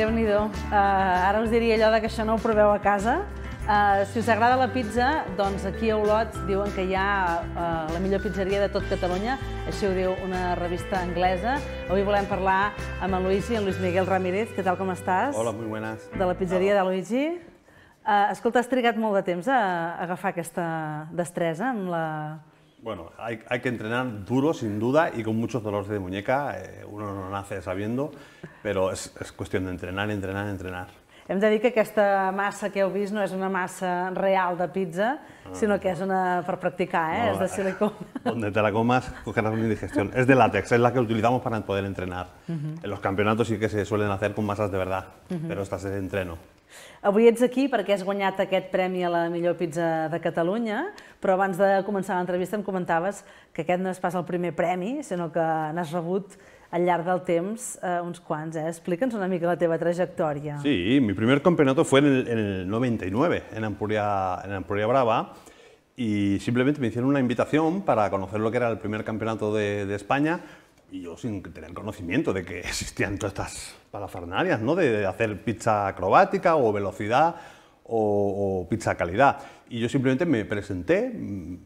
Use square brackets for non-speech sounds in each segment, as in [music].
Déu-n'hi-do. Uh, ara us diria allò de que això no ho proveu a casa. Uh, si us agrada la pizza, doncs aquí a Olot diuen que hi ha uh, la millor pizzeria de tot Catalunya, així ho diu una revista anglesa. Avui volem parlar amb en Luigi, en Luis Miguel Ramírez. Què tal, com estàs? Hola, muy buenas. De la pizzeria Hola. de Luigi. Uh, escolta, has trigat molt de temps a, a agafar aquesta destresa amb la Bueno, hay, que entrenar duro, sin duda, y con muchos dolores de muñeca. Eh, uno no nace sabiendo, pero es cuestión de entrenar, entrenar, entrenar. Hem de que esta masa que heu visto no es una masa real de pizza, ah. sino que es una para practicar, ¿eh? de eh, silicona. Donde te la comas, cogerás una indigestión. Es de látex, es la que utilizamos para poder entrenar. Mhm. En los campeonatos sí que se suelen hacer con masas de verdad, mhm. pero esta es de entreno. Avui ets aquí perquè has guanyat aquest premi a la millor pizza de Catalunya, però abans de començar l'entrevista em comentaves que aquest no és pas el primer premi, sinó que n'has rebut al llarg del temps eh, uns quants. Eh? Explica'ns una mica la teva trajectòria. Sí, mi primer campeonato fue en el, en el 99, en Ampuria, en Ampuria Brava, y simplemente me hicieron una invitación para conocer lo que era el primer campeonato de, de España, y yo sin tener conocimiento de que [laughs] existían todas estas palafernarias, ¿no? De, hacer pizza acrobática o velocidad o, pizza calidad. Y yo simplemente me presenté. Mm,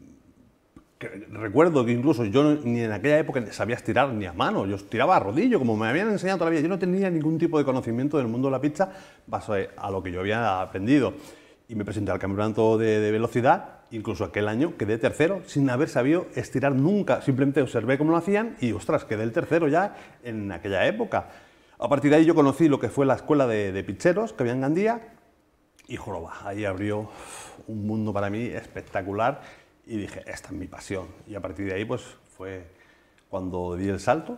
recuerdo que incluso yo ni en aquella época sabía estirar ni a mano, yo estiraba a rodillo, como me habían enseñado todavía. Yo no tenía ningún tipo de conocimiento del mundo de la pizza basado a lo que yo había aprendido. Y me presenté al campeonato de velocidad incluso aquel año quedé tercero sin haber sabido estirar nunca. Simplemente observé cómo lo hacían y ostras, quedé el tercero ya en aquella época. A partir de ahí yo conocí lo que fue la escuela de, picheros que había en Gandía y joroba, ahí abrió un mundo para mí espectacular y dije, esta es mi pasión. Y a partir de ahí pues fue cuando di el salto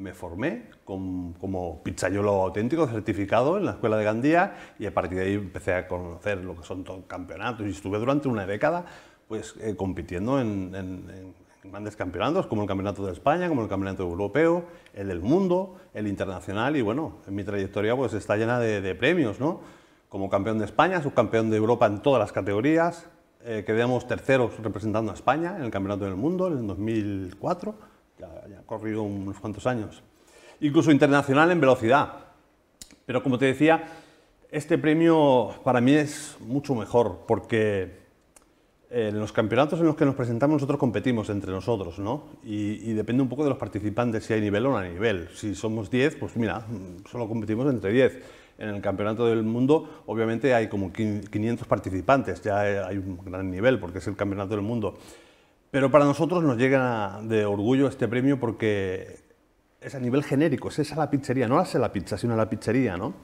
me formé como pizzaiolo auténtico certificado en la escuela de Gandía y a partir de ahí empecé a conocer lo que son campeonatos y estuve durante una década pues, eh, compitiendo en, grandes campeonatos como el Campeonato de España, como el Campeonato Europeo, el del Mundo, el Internacional y bueno, mi trayectoria pues está llena de, premios, ¿no? Como campeón de España, subcampeón de Europa en todas las categorías, eh, quedamos terceros representando a España en el Campeonato del Mundo en el 2004 ya, ha corrido unos cuantos años, incluso internacional en velocidad. Pero como te decía, este premio para mí es mucho mejor porque eh, en los campeonatos en los que nos presentamos nosotros competimos entre nosotros, ¿no? Y, depende un poco de los participantes si hay nivel o no hay nivel. Si somos 10, pues mira, solo competimos entre 10. En el campeonato del mundo, obviamente hay como 500 participantes, ya eh, hay un gran nivel porque es el campeonato del mundo. Pero para nosotros nos llega de orgullo este premio porque es a nivel genérico, es esa la pizzería, no hace la pizza, sino la pizzería, ¿no?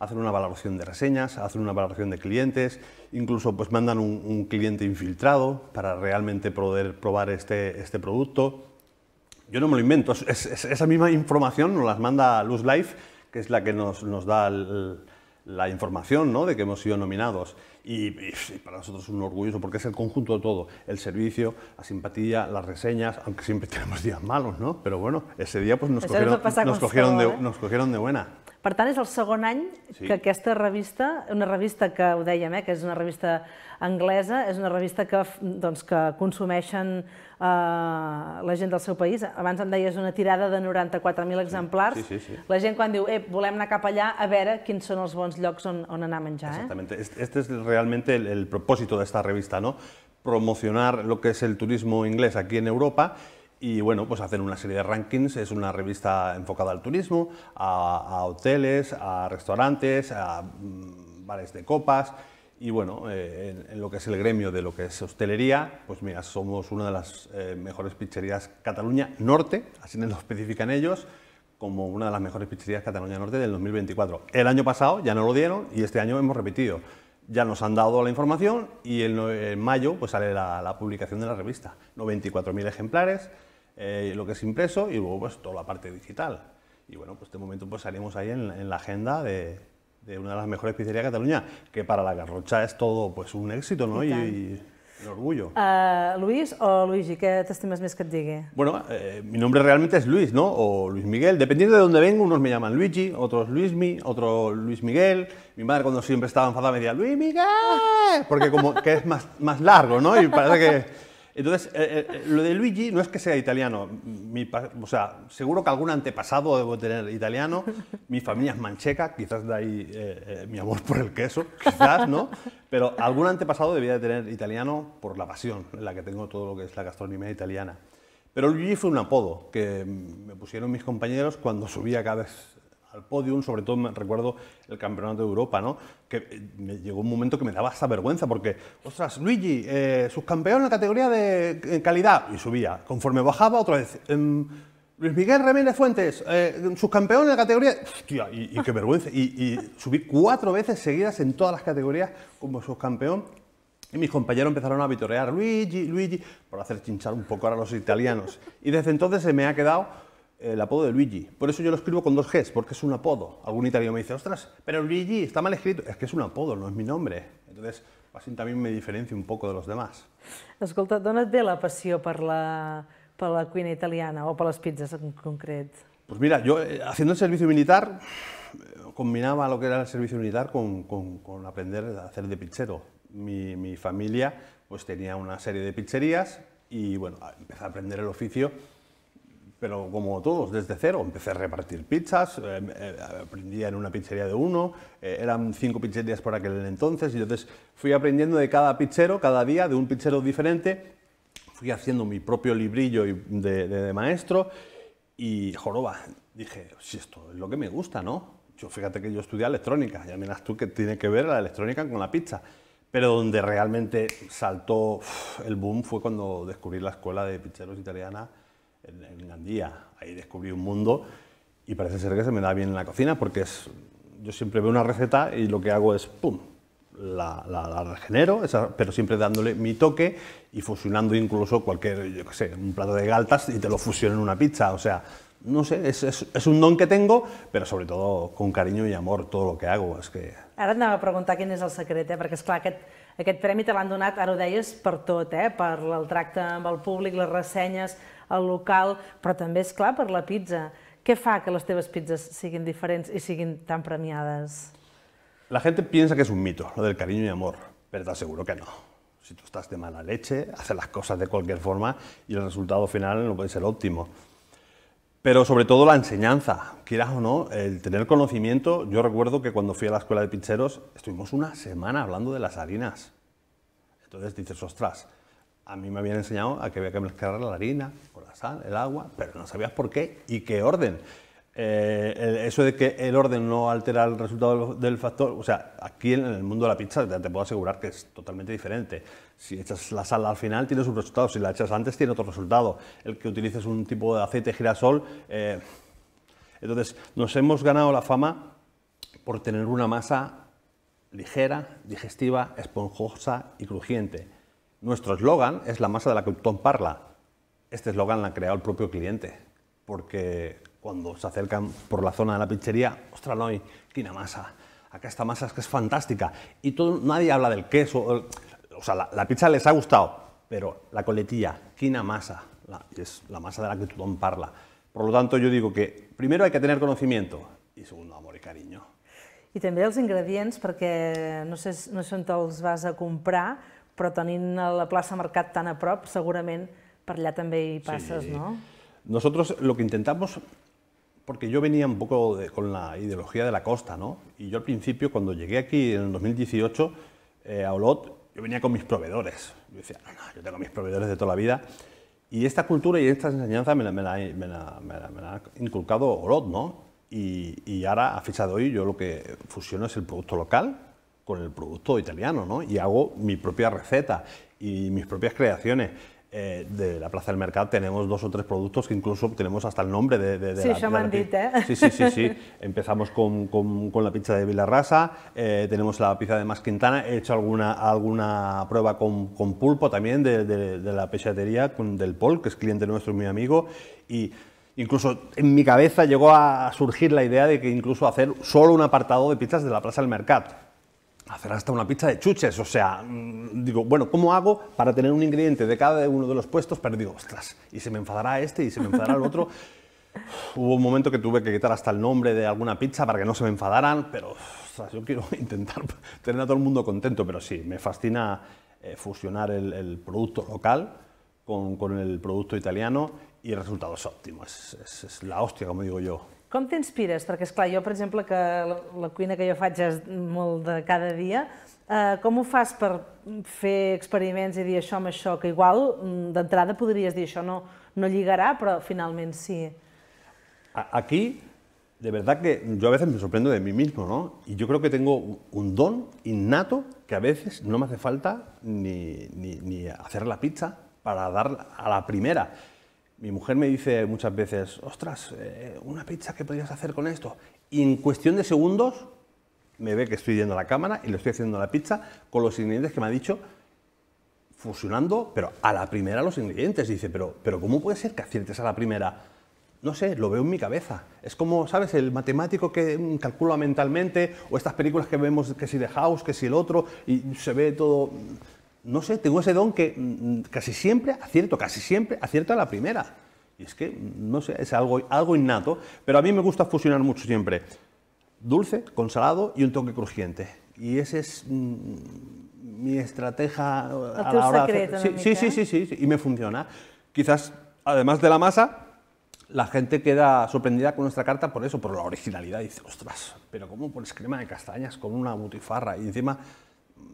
Hacen una valoración de reseñas, hacen una valoración de clientes, incluso pues mandan un, cliente infiltrado para realmente poder probar este, este producto. Yo no me lo invento, esa misma información nos las manda Luz Life, que es la que nos, nos da el, la información ¿no? de que hemos sido nominados. Y, para nosotros es un orgulloso porque es el conjunto de todo, el servicio, la simpatía, las reseñas, aunque siempre [laughs] tenemos días malos, ¿no? Pero bueno, ese día pues nos cogieron, de, ¿eh? nos cogieron de buena. Per tant, és el segon any sí. que aquesta revista, una revista que, ho dèiem, eh, que és una revista anglesa, és una revista que, doncs, que consumeixen eh, la gent del seu país. Abans em deies una tirada de 94.000 exemplars. Sí, sí, sí, sí. La gent quan diu, eh, volem anar cap allà, a veure quins són els bons llocs on, on anar a menjar. Eh? Exactament. Eh? Este es realment el, el propòsit de revista, ¿no? promocionar lo que és el turisme anglès aquí en Europa y bueno, pues hacen una serie de rankings. Es una revista enfocada al turismo, a, hoteles, a restaurantes, a mm, bares de copas. Y bueno, eh, en, lo que es el gremio de lo que es hostelería, pues mira, somos una de las eh, mejores pizzerías Cataluña Norte, así nos lo especifican ellos, como una de las mejores pizzerías Cataluña Norte del 2024. El año pasado ya no lo dieron y este año hemos repetido. Ya nos han dado la información y en, mayo pues sale la, la publicación de la revista. 94.000 ejemplares, eh, lo que es impreso y luego pues toda la parte digital. Y bueno, pues de momento pues salimos ahí en, la agenda de, una de las mejores pizzerías de Cataluña, que para la Garrocha es todo pues un éxito, ¿no? Y, orgullo. Eh, ¿Luis o Luigi? ¿Qué te estimas más que te Bueno, eh, mi nombre realmente es Luis, ¿no? O Luis Miguel. Dependiendo de dónde vengo, unos me llaman Luigi, otros Luismi, otro Luis Miguel. Mi madre cuando siempre estaba enfadada me decía, ¡Luis Miguel! Porque como que es más, más largo, ¿no? Y parece que... Entonces, eh, eh, eh, lo de Luigi no es que sea italiano. o sea, seguro que algún antepasado debo tener italiano. Mi familia es mancheca, quizás de ahí mi amor por el queso, quizás, ¿no? Pero algún antepasado debía de tener italiano por la pasión en la que tengo todo lo que es la gastronomía italiana. Pero Luigi fue un apodo que me pusieron mis compañeros cuando subía cada vez al podium, sobre todo me recuerdo el Campeonato de Europa, ¿no? que eh, me llegó un momento que me daba esa vergüenza, porque, ostras, Luigi, eh, subcampeón en la categoría de eh, calidad, y subía, conforme bajaba otra vez. Em, Luis Miguel Ramírez Fuentes, subcampeón en la categoría. y, qué vergüenza. Y, y, subí cuatro veces seguidas en todas las categorías como subcampeón. Y mis compañeros empezaron a vitorear Luigi, Luigi, por hacer chinchar un poco ahora los italianos. Y desde entonces se me ha quedado el apodo de Luigi. Por eso yo lo escribo con dos Gs, porque es un apodo. Algún italiano me dice, ostras, pero Luigi está mal escrito. Es que es un apodo, no es mi nombre. Entonces, así también me diferencio un poco de los demás. Escolta, d'on te ve la pasión por la, la cuina italiana o por las pizzas en concreto? Pues mira, yo eh, haciendo el servicio militar combinaba lo que era el servicio militar con, aprender a hacer de pizzero. Mi, mi familia pues tenía una serie de pizzerías y bueno, empecé a aprender el oficio pero como todos, desde cero. Empecé a repartir pizzas, eh, eh, aprendía en una pizzería de uno, eh, eran cinco pizzerías por aquel entonces, y entonces fui aprendiendo de cada pizzero, cada día, de un pizzero diferente, fui haciendo mi propio librillo de, maestro, y joroba, dije, si esto es lo que me gusta, ¿no? Yo fíjate que yo estudié electrónica, ya miras tú que tiene que ver la electrónica con la pizza. Pero donde realmente saltó el boom fue cuando descubrí la escuela de pizzeros italiana en, en, Gandía. Ahí descubrí un mundo y parece ser que se me da bien en la cocina porque yo siempre veo una receta y lo que hago es, ¡pum!, la, la, regenero, pero siempre dándole mi toque y fusionando incluso cualquier, yo qué sé, un plato de galtas y te lo fusiono en una pizza. O sea, no sé, es, es, un don que tengo, pero sobre todo con cariño y amor todo lo que hago. es que... Ahora et anava a preguntar quién es el secreto, eh? porque es és Aquest premi te l'han donat, ara ho deies, per tot, eh? per el tracte amb el públic, les ressenyes, el local, però també, és clar per la pizza. Què fa que les teves pizzas siguin diferents i siguin tan premiades? La gent pensa que és un mito, lo del cariño i amor, però t'asseguro que no. Si tú estás de mala leche, haces las cosas de cualquier forma y el resultado final no puede ser óptimo. Pero sobre todo la enseñanza, quieras o no, el tener conocimiento. Yo recuerdo que cuando fui a la escuela de pincheros estuvimos una semana hablando de las harinas. Entonces dices, ostras, a mí me habían enseñado a que había que mezclar la harina con la sal, el agua, pero no sabías por qué y qué orden. Eh, eso de que el orden no altera el resultado del factor, o sea, aquí en el mundo de la pizza te puedo asegurar que es totalmente diferente. Si echas la sal al final tienes un resultado, si la echas antes tiene otro resultado. El que utilices un tipo de aceite girasol. Eh, entonces, nos hemos ganado la fama por tener una masa ligera, digestiva, esponjosa y crujiente. Nuestro eslogan es la masa de la que tom parla. Este eslogan la ha creado el propio cliente, porque cuando se acercan por la zona de la pizzería, ostras, no hay quina masa. Acá esta masa es que es fantástica. Y todo, nadie habla del queso o sea, la, pizza les ha gustado, pero la coletilla, quina masa, es la masa de la que todo parla. Por lo tanto, yo digo que primero hay que tener conocimiento y segundo, amor y cariño. Y también los ingredientes, porque no sé, no sé vas a comprar, también en la plaza Mercat tan a prop, seguramente allá también también no? Nosotros lo que intentamos porque yo venía un poco con la ideología de la costa, ¿no? Y yo al principio, cuando llegué aquí en 2018, eh, a Olot, yo venía con mis proveedores. Yo decía, no, no, yo tengo mis proveedores de toda la vida. Y esta cultura y estas enseñanzas me la, ha inculcado Orod, ¿no? Y, y, ahora, a fecha de hoy, yo lo que fusiono es el producto local con el producto italiano, ¿no? Y hago mi propia receta y mis propias creaciones. Eh, de la Plaza del Mercado tenemos dos o tres productos que incluso tenemos hasta el nombre de, de, sí, la ¿eh? Sí, sí, sí, [laughs] Empezamos con, la pizza de Vilarrasa, eh, tenemos la pizza de Más Quintana, he hecho alguna, alguna prueba con, pulpo también de, la pechatería del Pol, que es cliente nuestro, muy amigo, y Incluso en mi cabeza llegó a surgir la idea de que incluso hacer solo un apartado de pizzas de la Plaza del mercado hacer hasta una pizza de chuches. O sea, mm, digo, bueno, ¿cómo hago para tener un ingrediente de cada uno de los puestos? Pero digo, ostras, y se me enfadará este y se me enfadará el otro. [laughs] Hubo un momento que tuve que quitar hasta el nombre de alguna pizza para que no se me enfadaran, pero ostras, yo quiero [laughs] intentar tener a todo el mundo contento, pero sí, me fascina eh, fusionar el, producto local con, el producto italiano y el resultado es óptimo, es la hostia, como digo yo. Com t'inspires? Perquè, és clar, jo, per exemple, que la, cuina que jo faig és molt de cada dia, eh, com ho fas per fer experiments i dir això amb això, que igual mm, d'entrada podries dir això no, no lligarà, però finalment sí. Aquí, de verdad que yo a veces me sorprendo de mí mismo, ¿no? Y yo creo que tengo un don innato que a veces no me hace falta ni, ni, ni hacer la pizza para dar a la primera. Mi mujer me dice muchas veces, ostras, eh, una pizza que podrías hacer con esto. Y en cuestión de segundos me ve que estoy yendo a la cámara y le estoy haciendo la pizza con los ingredientes que me ha dicho, fusionando, pero a la primera los ingredientes. dice, pero, pero ¿cómo puede ser que aciertes a la primera? no sé, lo veo en mi cabeza. Es como, ¿sabes? El matemático que calcula mentalmente, o estas películas que vemos, que si de House, que si el otro, y se ve todo no sé, tengo ese don que mm, casi siempre acierto, casi siempre acierto a la primera. Y es que, mm, no sé, es algo, algo innato, pero a mí me gusta fusionar mucho siempre dulce con salado y un toque crujiente. Y esa es mm, mi estrategia eh, a la hora de sí, sí, sí, sí, y me funciona. Quizás, además de la masa, la gente queda sorprendida con nuestra carta por eso, por la originalidad. Dice, ostras, pero ¿cómo pones crema de castañas con una butifarra? Y encima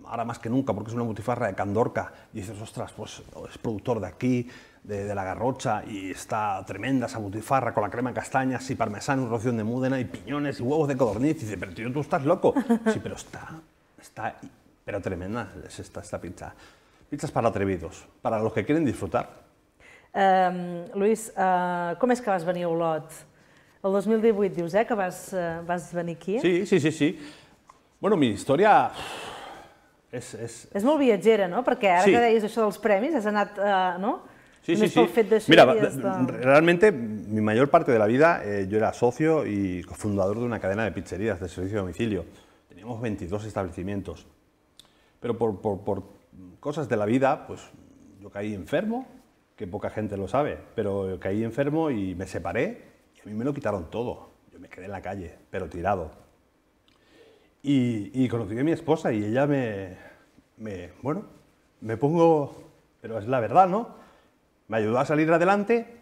ahora más que nunca, porque es una multifarra de Candorca, y dices, ostras, pues es doncs, productor de aquí, de, de, la Garrocha, y está tremenda esa butifarra con la crema de castañas y parmesano, un roción de múdena, y piñones, y huevos de codorniz, y dices, pero tío, tú estás loco. [laughs] Sí, pero está, está, pero tremenda es esta, esta pizza. Pizzas para atrevidos, para los que quieren disfrutar. Um, Luis, uh, eh, com és que vas venir a Olot? El 2018 dius, eh, que vas, uh, vas venir aquí? Sí, sí, sí, sí. Bueno, mi historia Es muy és no? Porque ahora sí. que deies això los premios, has anat, eh, no? Sí, sí, sí. Mira, realmente mi mayor parte de la vida eh, yo era socio y cofundador de una cadena de pizzerías de servicio de domicilio. Teníamos 22 establecimientos. Pero por, por, cosas de la vida, pues yo caí enfermo, que poca gente lo sabe, pero caí enfermo y me separé y a mí me lo quitaron todo. Yo me quedé en la calle, pero tirado. Y, conocí a mi esposa y ella me, bueno, me pongo, pero es la verdad, ¿no? Me ayudó a salir adelante,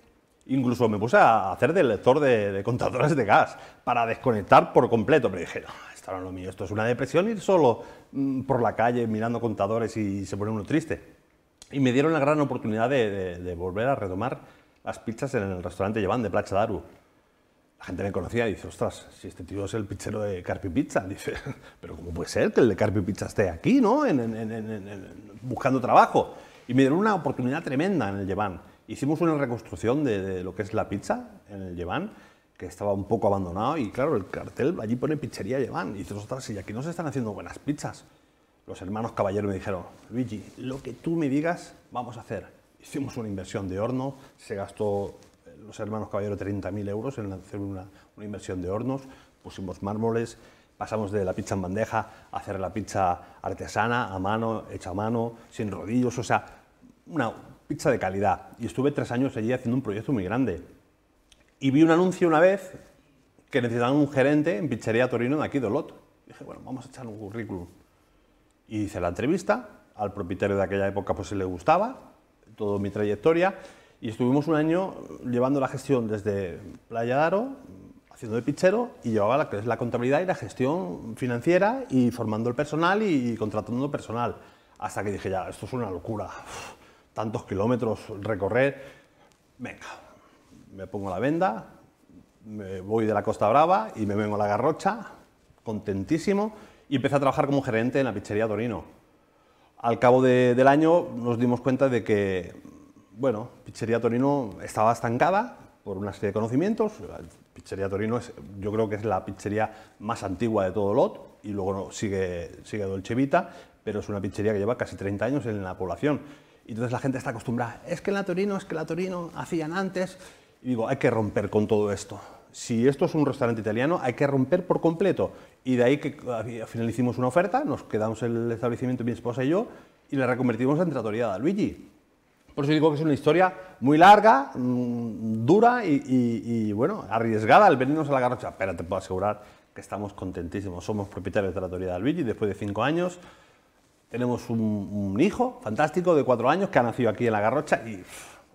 incluso me puse a hacer del lector de, contadores de gas para desconectar por completo, pero dije, esto no es lo mío, esto es una depresión, ir solo mm, por la calle mirando contadores y se pone uno triste. Y me dieron la gran oportunidad de, volver a retomar las pizzas en el restaurante Llevan de Placha Daru. La gente me conocía y dice, ostras, si este tío es el pichero de Carpi Pizza. [laughs] Dice, pero ¿cómo puede ser que el de Carpi Pizza esté aquí, ¿no? En, buscando trabajo. Y me dieron una oportunidad tremenda en el Lleván. Hicimos una reconstrucción de, lo que es la pizza en el Lleván, que estaba un poco abandonado. Y claro, el cartel allí pone pizzería Lleván. Y dice, ostras, si aquí no se están haciendo buenas pizzas. Los hermanos Caballero me dijeron, Luigi, lo que tú me digas, vamos a hacer. Hicimos una inversión de horno, se gastó los hermanos Caballero 30.000 euros en hacer una, inversión de hornos, pusimos mármoles, pasamos de la pizza en bandeja a hacer la pizza artesana, a mano, hecha a mano, sin rodillos, o sea, una pizza de calidad. Y estuve tres años allí haciendo un proyecto muy grande. Y vi un anuncio una vez que necesitaban un gerente en Pizzería Torino de aquí de Olot. Dije, bueno, vamos a echar un currículum. Y hice la entrevista, al propietario de aquella época pues le gustaba, toda mi trayectoria, y estuvimos un año llevando la gestión desde Playa Daro, haciendo de pichero, y llevaba la, la contabilidad y la gestión financiera, y formando el personal y, contratando personal. Hasta que dije, ya, esto es una locura, tantos kilómetros recorrer, venga, me pongo la venda, me voy de la Costa Brava y me vengo a la Garrocha, contentísimo, y empecé a trabajar como gerente en la pizzería Torino. Al cabo de, del año nos dimos cuenta de que bueno, Pizzería Torino estaba estancada por una serie de conocimientos. Pizzería Torino es, yo creo que es la pizzería más antigua de todo Lot y luego sigue, sigue Dolce Vita, pero es una pizzería que lleva casi 30 años en la población. Y entonces la gente está acostumbrada, es que la Torino, es que la Torino hacían antes. Y digo, hay que romper con todo esto. Si esto es un restaurante italiano, hay que romper por completo. Y de ahí que eh, al final hicimos una oferta, nos quedamos el establecimiento, mi esposa y yo, y la reconvertimos en Trattoria da Luigi por eso digo que es una historia muy larga, mm, dura y, bueno, arriesgada al venirnos a la garrocha. Pero te puedo asegurar que estamos contentísimos. Somos propietarios de la Teoría de y después de cinco años. Tenemos un, hijo fantástico de cuatro años que ha nacido aquí en la garrocha y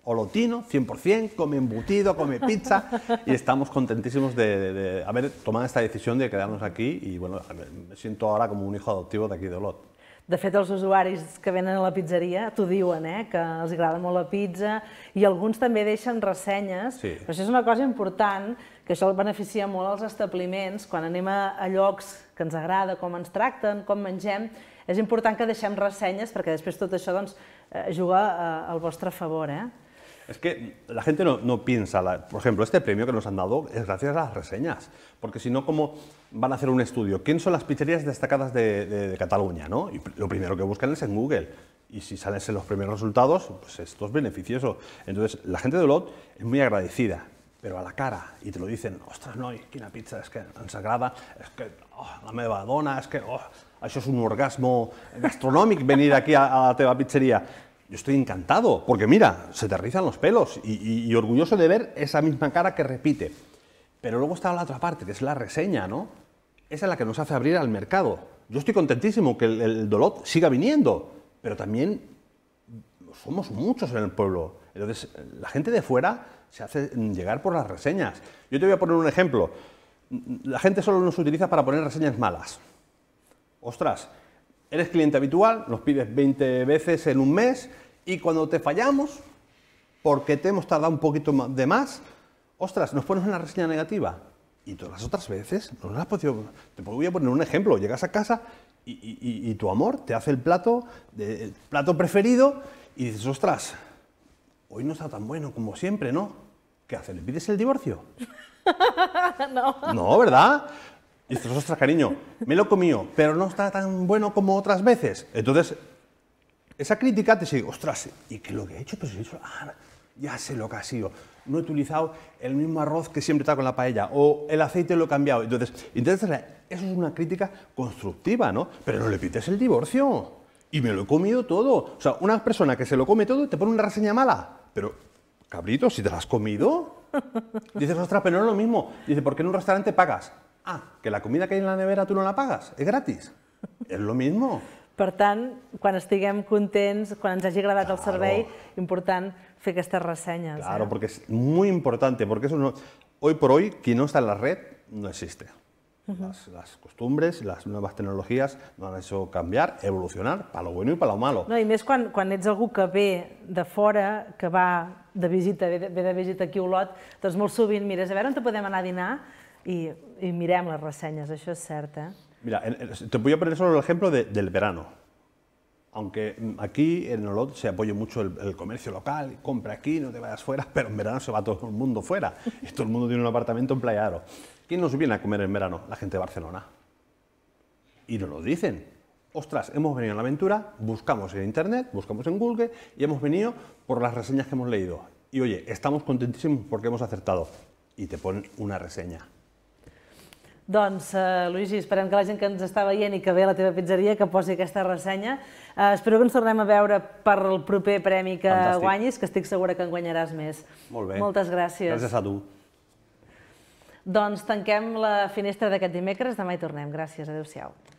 olotino, 100%, come embutido, come pizza y estamos contentísimos de, de haber tomado esta decisión de quedarnos aquí y bueno, me siento ahora como un hijo adoptivo de aquí de Olot. De fet, els usuaris que venen a la pizzeria t'ho diuen, eh? que els agrada molt la pizza, i alguns també deixen ressenyes. Sí. Però això és una cosa important, que això beneficia molt als establiments, quan anem a, a llocs que ens agrada, com ens tracten, com mengem, és important que deixem ressenyes perquè després tot això doncs, eh, juga eh, al vostre favor. Eh? Es que la gente no, piensa, por ejemplo, este premio que nos han dado es gracias a las reseñas, porque si no, ¿cómo van a hacer un estudio? ¿Quién son las pizzerías destacadas de, Cataluña? ¿no? Y lo primero que buscan es en Google, y si salen los primeros resultados, pues esto es beneficioso. Entonces, la gente de Olot es muy agradecida, pero a la cara, y te lo dicen, ostras, no, una pizza, es que tan sagrada! es que oh, la meva dona, es que oh, es un orgasmo gastronómico venir aquí a, a la teva pizzería! Yo estoy encantado, porque mira, se te los pelos y, orgulloso de ver esa misma cara que repite. Pero luego está la otra parte, que es la reseña, ¿no? Esa es la que nos hace abrir al mercado. Yo estoy contentísimo que el, el Dolot siga viniendo, pero también somos muchos en el pueblo. Entonces, la gente de fuera se hace llegar por las reseñas. Yo te voy a poner un ejemplo. La gente solo nos utiliza para poner reseñas malas. Ostras, Eres cliente habitual, nos pides 20 veces en un mes y cuando te fallamos, porque te hemos tardado un poquito de más, ostras, nos pones una reseña negativa. Y todas las otras veces no las has podido... Te voy a poner un ejemplo. Llegas a casa y, tu amor te hace el plato, plato preferido y dices, ostras, hoy no está tan bueno como siempre, ¿no? ¿Qué haces? ¿Le pides el divorcio? [laughs] No, ¿verdad? Y dices, ostras, cariño, me lo comido, pero no está tan bueno como otras veces. Entonces, esa crítica te sigue, ostras, ¿y qué lo que he hecho? Pues he dicho, ah, ya sé lo que ha sido. No he utilizado el mismo arroz que siempre está con la paella, o el aceite lo he cambiado. Entonces, entonces eso es una crítica constructiva, ¿no? Pero no le pides el divorcio. Y me lo he comido todo. O sea, una persona que se lo come todo te pone una reseña mala. Pero, cabrito, si te la has comido. Dices, ostras, pero no es lo mismo. Dice, ¿por qué en un restaurante pagas? Ah, que la comida que hi ha en la nevera tu no la pagues, és gratis. És lo mismo. Per tant, quan estiguem contents, quan ens hagi agradat claro. el servei, important fer aquestes ressenyes. Claro, eh? porque es muy importante, porque eso no... hoy por hoy, quien no está en la red no existe. Uh -huh. las, las, costumbres, las nuevas tecnologies no han hecho cambiar, evolucionar, para lo bueno i para lo malo. No, I més quan, quan ets algú que ve de fora, que va de visita, ve de, ve de visita aquí a Olot, doncs molt sovint mires a veure on te podem anar a dinar Y miramos las reseñas, eso es cierto. Mira, te voy a poner solo el ejemplo del verano. Aunque aquí en Olot se apoya mucho el, comercio local, compra aquí, no te vayas fuera, pero en verano se va todo el mundo fuera. Y [laughs] todo el mundo tiene un apartamento en Playa Aro. ¿Quién nos viene a comer en verano? La gente de Barcelona. Y nos lo dicen. Ostras, hemos venido a la aventura, buscamos en internet, buscamos en Google y hemos venido por las reseñas que hemos leído. Y oye, estamos contentísimos porque hemos acertado. Y te ponen una reseña. Doncs, eh, Luigi, esperem que la gent que ens està veient i que ve a la teva pizzeria que posi aquesta ressenya. Eh, espero que ens tornem a veure per el proper premi que Fantàstic. guanyis, que estic segura que en guanyaràs més. Molt bé. Moltes gràcies. Gràcies a tu. Doncs tanquem la finestra d'aquest dimecres, demà hi tornem. Gràcies, adeu-siau.